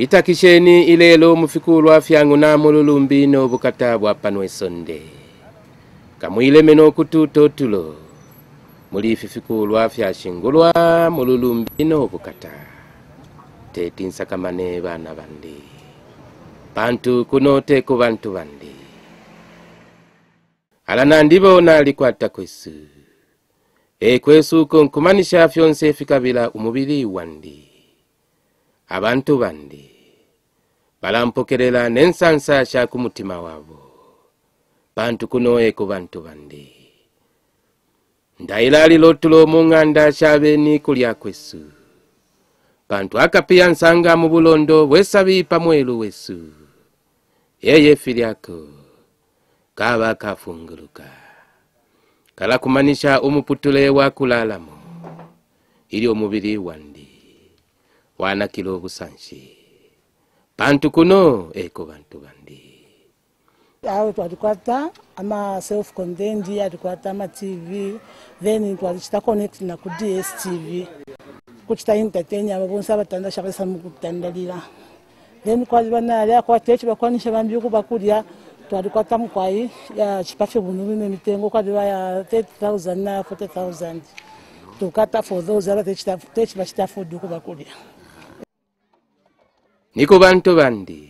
itakisheni ilelo mufikulu afyangu namululumbi nobukata bwa pano esonde kamwileme nokututa otulo muli fifikulwa fyashingulwa mululumbi nobukata tetinsakamane bana bandi bantu kunote ku bantu bandi ala nandibona alikwata kwesu ekwesuko nkumanisha fyonse fikabila umubili wandi abantu bandi balampokerera n'ensansa mutima wabo bantu kuno ku bantu bandi ndayira alila otula omuŋŋanda kyabeeni kulya kwesu bantu akapiya nsanga mu bulondo bwesabi pamwelu wesu yeye efi kaba kaaba kafunguluka kalakumanisha omuputule kulalamo ili omubiri wandi wanakila obusanshi bantu kuno eko bantu bandi awo twalikwata ama self contained alikwata ama tv then twalichita connect na ku dstv kuchita entertain abo bonse abatanda shakalesa mukutandalira then kwali banalya kwata ekyo bakwanisha bambi kubakulya twalikwata mukwayi ya chipafe bunu bino emitengo kwali ya 30000 na 40000 tukata for those abatechibakita food kubakulya ni e e ku bantu bandi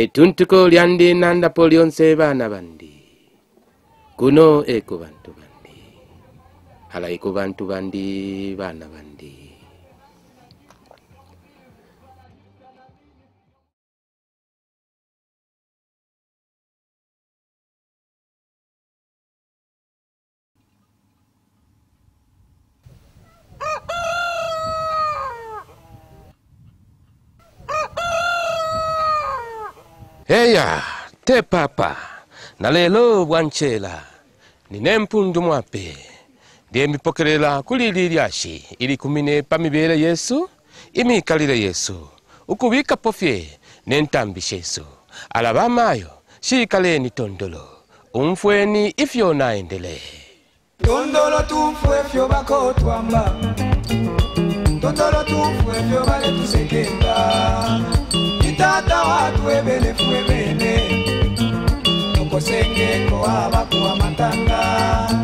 etuntuko lyandi nandapo lyonse baana bandi e kuno eko bantu bandi halaiko bantu bandi baana bandi eya te papa na lelo bwanchela nine mpundu mwape ndiye kuli kulili lyashe ili kumine pamibele yesu imikalile yesu ukubika pofye nentambisha yesu alaba mayo shikaleni tondolo umfweni ifyo naendele tondolo tumfwe fyo bakotwamba matanga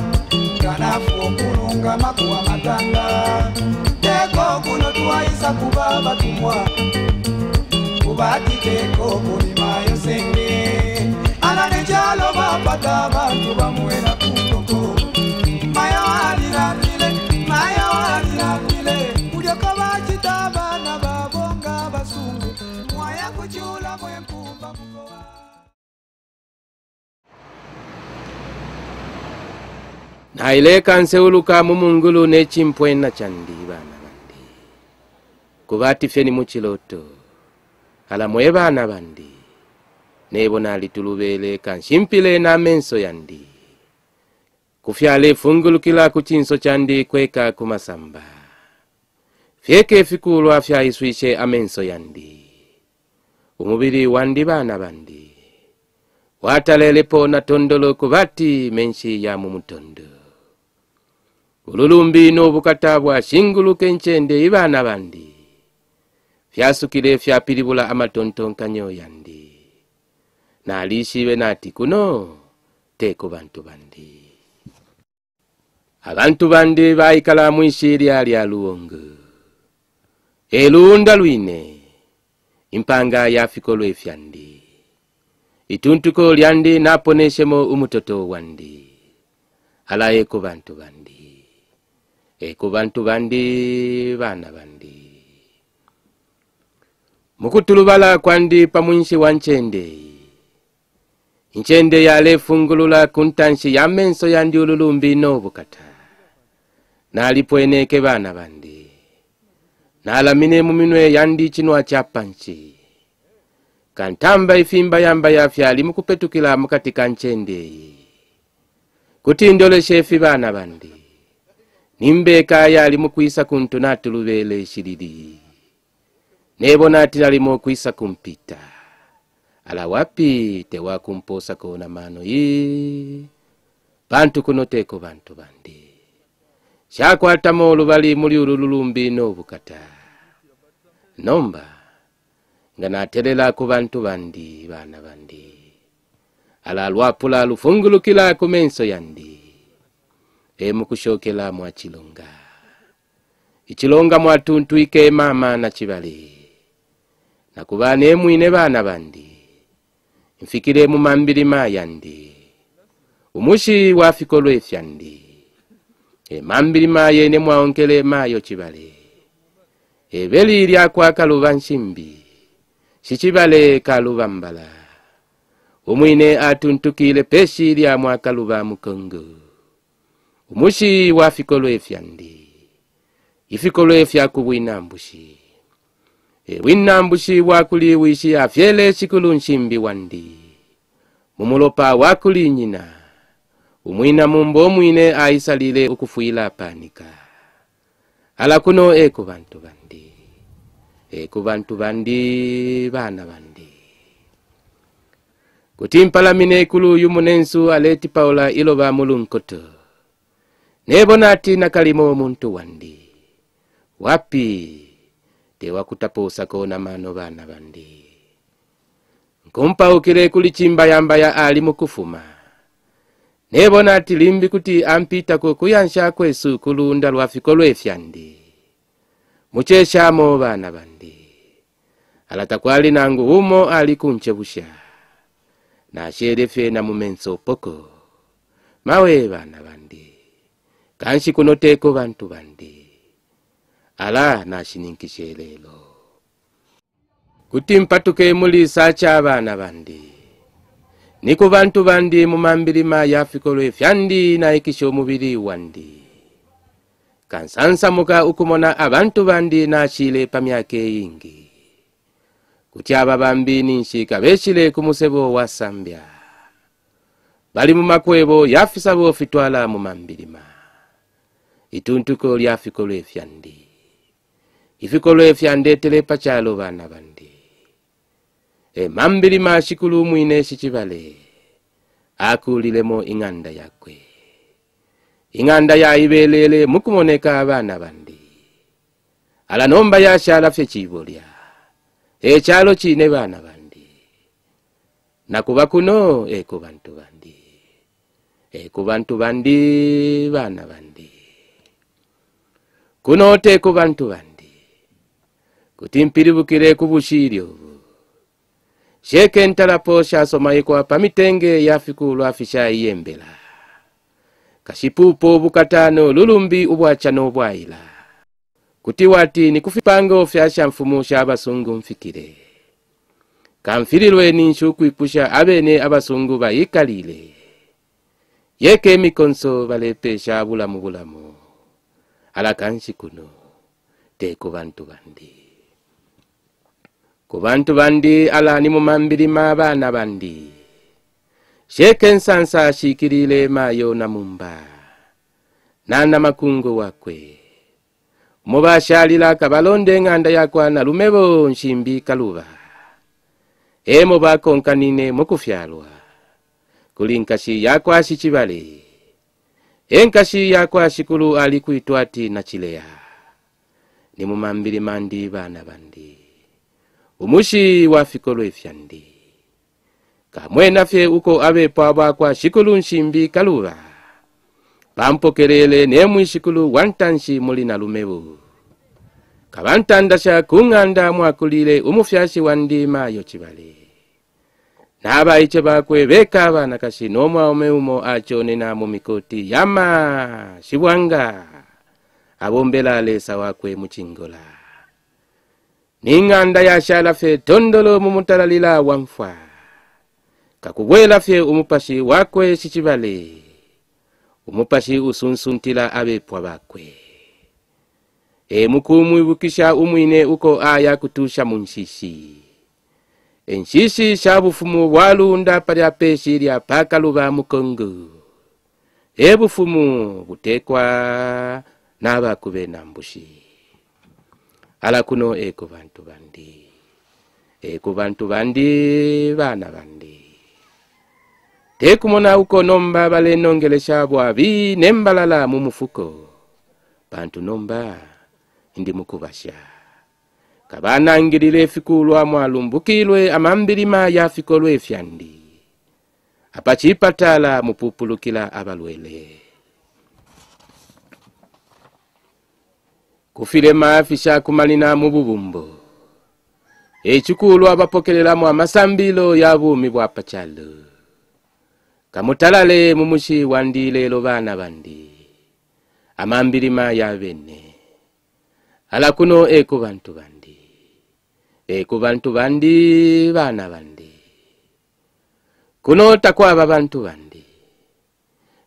ganafu okulunga makuwa matanga teeka okuno tuwayisa kuba kubati kuba atiteeka mai. nhaileka nsewuluka mu mungulu n'ekimpwena kyandi baana bandi kuba tifeni mu kiloto kala mwe baana bandi nebona alitulubeeleka na n'amenso yandi kufyala efungulukila ku chinso kyandi kweka ku masamba fyeka efikulwa fyaiswishe amenso yandi umubiri wandi baana bandi watalelepo na tondolo ti menshi ya mumutondo bululumbiino obukata bwakinguluka encende eri baana bandi fyasukira efyapiribula amatontonkanyo yandi naalishibe nati kuno teeko bantu bandi abantu bandi baayikala mu nsi erya lya luwongo elunda lwine impanga yafika olwefyandi ituntuko lyandi naponeshemo umutoto wandi alayeko bantu bandi Eh, ku bantu bandi bana bandi mukutulubala kwandi pamunshi wa ncende ncende yala fungulula ku ntanshi ya menso yandi ululumbi n'obukata n'alipweneke bana bandi n'alamine mu minwe yandi chinwa cha panchi kantamba ifimba yamba yafyali mukupetukila mukati ka ncende iyi kutindolesha efi bana bandi nimbeekaaya alimu okuyisa ku ntono ati lubeera ekiriri neebona ati alimu okuyisa ku mpita alawapi tewakumpoosa koona maano ye bantu kuno teeko bantu bandi kyakwatamu olubali muli olululumbi n'obukata nomba nga naterera ku bantu bandi baana bandi ala alwapula lufungulukira ku menso yandi emukushokela mwakilonga ikilonga mwatuntwike emama nakibale nakuba nemwine bana bandi nfikile mumambilima yandi umushi wafika olwefyandi emambilima yene mwaonkele mayo kibale ebeli lyakwakaluba nshimbi sikibale kaluba mbala omwine atuntukile peshi lyamwakaluba mukongo umushi wa fikolo efya ndi ifikolo efya ku bwinambushi e bwinambushi bwakuli wishi afyele sikulu nshimbi wa ndi mumulopa wakuli nyina umwina mumbo omwine aisalile okufuila panika ala kuno eku bantu bandi eku bantu bandi baana bandi kuti mpalamine ekulu yumunensu aleti paula iloba mulunkoto nebona ati nakalima omuntu wandi wapi tewakutapuusako mano baana bandi nkumpawukira ekuli kimbayambaya ali mu kufuma nebona ati limbi kuti ampiitako okuyanshako esuukulunda lwafiko lwefyandi mucheshamo baana bandi alatakwali nangu umo ali kunchebusha nashere fena mumenso poko mawe baana anshi kunoteeko bantu bandi ala naashininkixa lelo kuti mpatuka emuliisa ky'abaana bandi ni ku bantu bandi mu mambirima yafikolo efyandi naikisha omubiri wandi kansansamuka ukumona abantu bandi naashiileepa myaka eyingi kuti aba bambi ninshiika beeshile ku musebo wa sambya bali mu makwebo yafisa boofitwala mu mambirima itunthuko lyafiko lwefyandi ifiko lwefyandi etela epacalo bana bandi emambili mashikulu mwine shichibale akulilemo ing'anda yakwe ing'anda yayibelele mukumoneka abana bandi ala nomba yashala fyechibolya echalo chine bana bandi nakuba kuno eku bantu bandi eku bantu bandi bana bandi kunote ku bantu bandi kuti mpiribukire ku bushiiri obu sheke ntalapo shasomaikwa pa mitenge yafiku lwafishayiye mbela kashipupo obukatano lulumbi ubwaca n'obwayila kuti wati nikufipango fyasha mfumu shabasungu mfikire ninshi nshukwipusha abene abasungu bayikalile yeke emikonso balepesha bulamu bulamu alakansi kuno te bantu bandi ku bantu bandi ala ni mu mambirima abaana bandi sheeka mayo na mumba nana makungu wakwe kabalonde ng'anda yakwa na lumebo nshimbi kaluba emu ee bakonkanine mu kufyalwa kuli nkasi yakwasi enkashi yakho ashikulu ali kuitwa ati nachileya ni mumambili mandi bana bandi umushi wafikolo ifyandi kamwe nafe uko abepo kwa shikulu nshimbi kaluva pampokelele nemwe ishikulu wantanshi muli na lumebu kavantandasha kunganda mwakulile umufyashi wa ndima yo nabayiche bakwe bekabana kasi nomwaume umo achone namo mikoti yama shibwanga abombela alesa wakwe muchingola ning'anda fe tondolo mfwa kakubwela fe umupashi wakwe shishibale umupashi usunsuntila abepwa bakwe emukumwibukisha umwine uko aya kutusha munshishi ensiisi syabufumu bwalunda palyapeesi lya pakaluba mu kongo ebufumu butekwa n'abakuba enambushi ala kuno eku bantu bandi eku bantu bandi baana bandi tekumona uko nomba balenongelesha bwabi nembalala mu mufuko bantu nomba ndi mukubasha nga banangirira efikulwamu alumbukirwe amambirima yafikolwe efyandi apakipatala mupupulukira abalwele kufirema fishakumanina mu bubumbo ekikulwa bapokereramu amasambilo yabumi bwa pacyalo kamutalale mumushi wandi lero baana bandi amambirima yabene ala kuno eku bantu bandi eku bantu bandi baana bandi kuno takwaba bantu bandi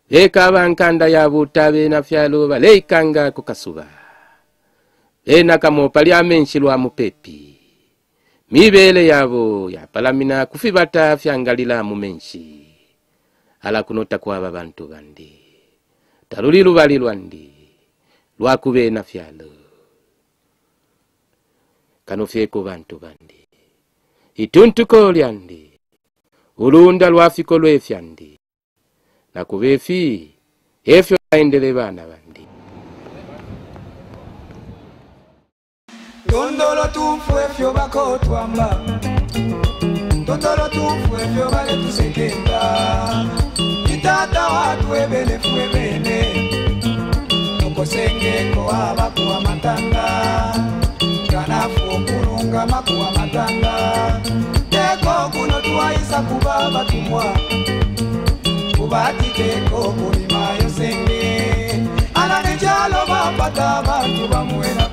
beekaba nkanda ya buuta beena fyalo baleikanga ku kasuba beena kamopa lyama lwa mupepi mibele yabo yapalamina kufibata fyangalila mu menshi ala kuno takwaba bantu bandi taluli lubali lwandi lwakubeena fyalo kanofye ku bantu bandi ituntuko lyandi ulunda lwafiko lwefyandi nakuba efi efyo nayendere baana bandi tondolo tufu efyo bakotwamba tondolo tufu efyo baletusekemba kitata watu ebelefu ebene okosengeko abakuwa matanga Kama makuwa matanga teko kuno tuwayisa kuba kubati kuba ati teko kulima yosenge ananejalo bapata bantu bamuwera